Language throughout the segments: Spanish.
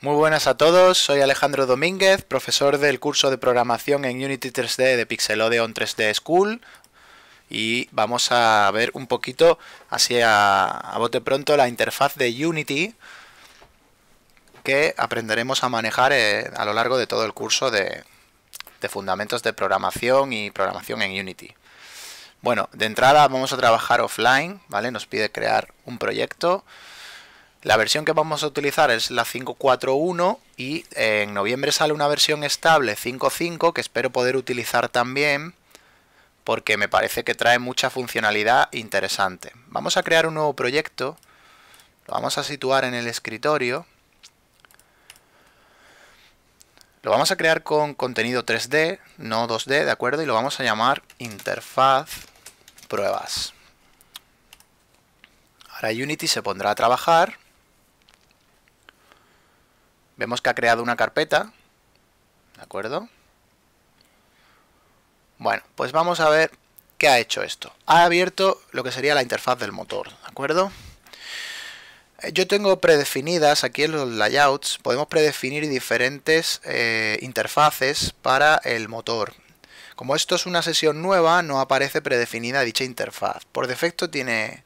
Muy buenas a todos, soy Alejandro Domínguez, profesor del curso de programación en Unity 3D de Pixelodeon 3D School y vamos a ver un poquito así a bote pronto la interfaz de Unity que aprenderemos a manejar eh, a lo largo de todo el curso de, de fundamentos de programación y programación en Unity. Bueno, de entrada vamos a trabajar offline, ¿vale? Nos pide crear un proyecto. La versión que vamos a utilizar es la 5.4.1 y eh, en noviembre sale una versión estable 5.5 que espero poder utilizar también porque me parece que trae mucha funcionalidad interesante. Vamos a crear un nuevo proyecto, lo vamos a situar en el escritorio, lo vamos a crear con contenido 3D, no 2D, ¿de acuerdo? Y lo vamos a llamar interfaz pruebas. Ahora Unity se pondrá a trabajar Vemos que ha creado una carpeta. ¿De acuerdo? Bueno, pues vamos a ver qué ha hecho esto. Ha abierto lo que sería la interfaz del motor. ¿De acuerdo? Eh, yo tengo predefinidas aquí en los layouts, podemos predefinir diferentes eh, interfaces para el motor. Como esto es una sesión nueva, no aparece predefinida dicha interfaz. Por defecto tiene,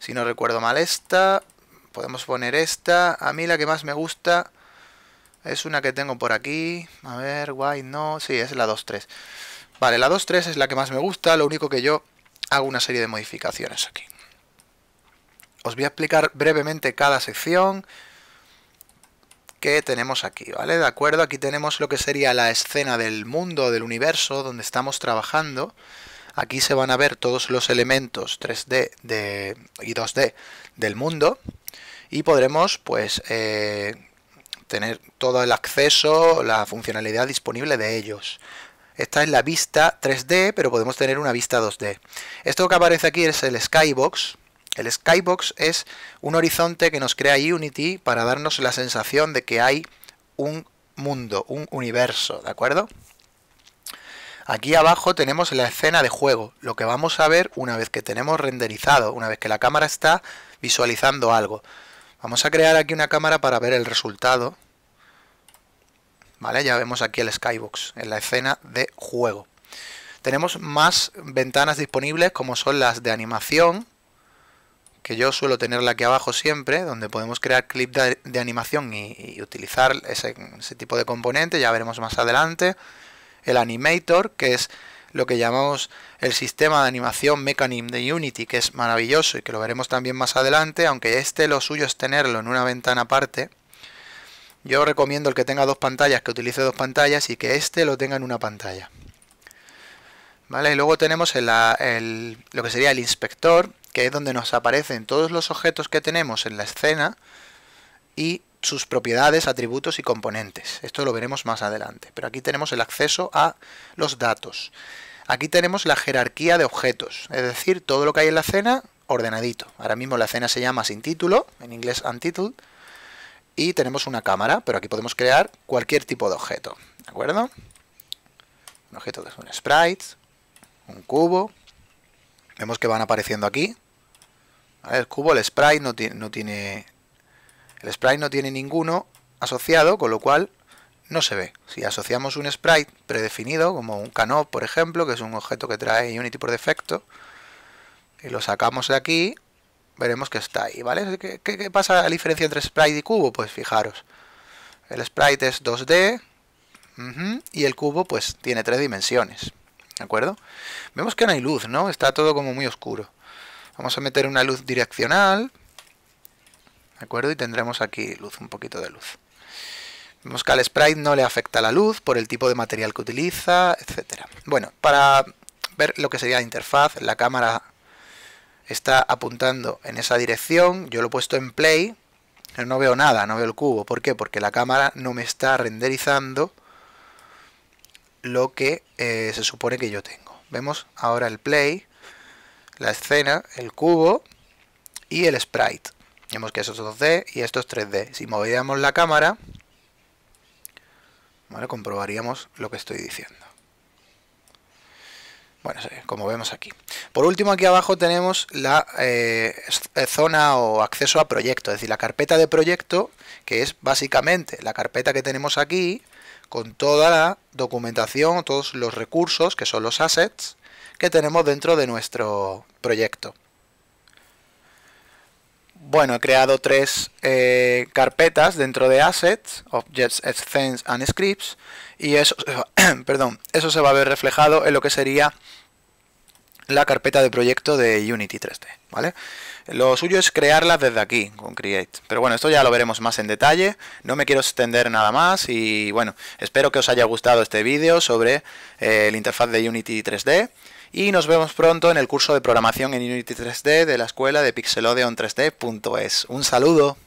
si no recuerdo mal, esta. Podemos poner esta. A mí la que más me gusta es una que tengo por aquí. A ver, guay, no. Sí, es la 2.3. Vale, la 2.3 es la que más me gusta. Lo único que yo hago una serie de modificaciones aquí. Os voy a explicar brevemente cada sección que tenemos aquí, ¿vale? De acuerdo, aquí tenemos lo que sería la escena del mundo, del universo, donde estamos trabajando. Aquí se van a ver todos los elementos 3D de, y 2D del mundo y podremos, pues, eh, tener todo el acceso, la funcionalidad disponible de ellos. Esta es la vista 3D, pero podemos tener una vista 2D. Esto que aparece aquí es el skybox. El skybox es un horizonte que nos crea Unity para darnos la sensación de que hay un mundo, un universo, ¿de acuerdo? Aquí abajo tenemos la escena de juego, lo que vamos a ver una vez que tenemos renderizado, una vez que la cámara está visualizando algo. Vamos a crear aquí una cámara para ver el resultado. ¿Vale? Ya vemos aquí el skybox en la escena de juego. Tenemos más ventanas disponibles como son las de animación, que yo suelo tenerla aquí abajo siempre, donde podemos crear clip de, animación y, utilizar ese, ese, tipo de componente, ya veremos más adelante. El animator, que es lo que llamamos el sistema de animación Mechanism de Unity, que es maravilloso y que lo veremos también más adelante, aunque este lo suyo es tenerlo en una ventana aparte. Yo recomiendo el que tenga dos pantallas, que utilice dos pantallas y que este lo tenga en una pantalla. ¿Vale? Y luego tenemos lo que sería el inspector, que es donde nos aparecen todos los objetos que tenemos en la escena y sus propiedades, atributos y componentes. Esto lo veremos más adelante. Pero aquí tenemos el acceso a los datos. Aquí tenemos la jerarquía de objetos, es decir, todo lo que hay en la escena, ordenadito. Ahora mismo la escena se llama sin título, en inglés untitled, y tenemos una cámara, pero aquí podemos crear cualquier tipo de objeto, ¿de acuerdo? Un objeto que es un sprite, un cubo, vemos que van apareciendo aquí. El cubo, el sprite no, no tiene el sprite no tiene ninguno asociado, con lo cual no se ve. Si asociamos un sprite predefinido, como un canop, por ejemplo, que es un objeto que trae Unity por defecto, y lo sacamos de aquí, veremos que está ahí, ¿vale? ¿Qué, pasa la diferencia entre sprite y cubo? Pues fijaros, el sprite es 2D y el cubo pues tiene tres dimensiones, ¿de acuerdo? Vemos que no hay luz, ¿no? Está todo como muy oscuro. Vamos a meter una luz direccional, acuerdo? Y tendremos aquí luz, un poquito de luz. Vemos que al sprite no le afecta la luz por el tipo de material que utiliza, etc. Bueno, para ver lo que sería la interfaz, la cámara está apuntando en esa dirección, yo lo he puesto en play, pero no veo nada, no veo el cubo. ¿Por qué? Porque la cámara no me está renderizando lo que eh, se supone que yo tengo. Vemos ahora el play, la escena, el cubo y el sprite. Vemos que esos 2D y estos 3D. Si moviéramos la cámara, ¿vale? comprobaríamos lo que estoy diciendo. Bueno, como vemos aquí. Por último, aquí abajo tenemos la eh, zona o acceso a proyecto, es decir, la carpeta de proyecto, que es básicamente la carpeta que tenemos aquí con toda la documentación, todos los recursos, que son los assets, que tenemos dentro de nuestro proyecto. Bueno, he creado tres eh, carpetas dentro de Assets, Objects, Scenes and Scripts, y eso, perdón, eso se va a ver reflejado en lo que sería la carpeta de proyecto de Unity 3D, ¿vale? Lo suyo es crearla desde aquí, con Create. Pero bueno, esto ya lo veremos más en detalle, no me quiero extender nada más y bueno, espero que os haya gustado este vídeo sobre eh, la interfaz de Unity 3D y nos vemos pronto en el curso de programación en Unity 3D de la escuela de pixelodeon3d.es. Un saludo.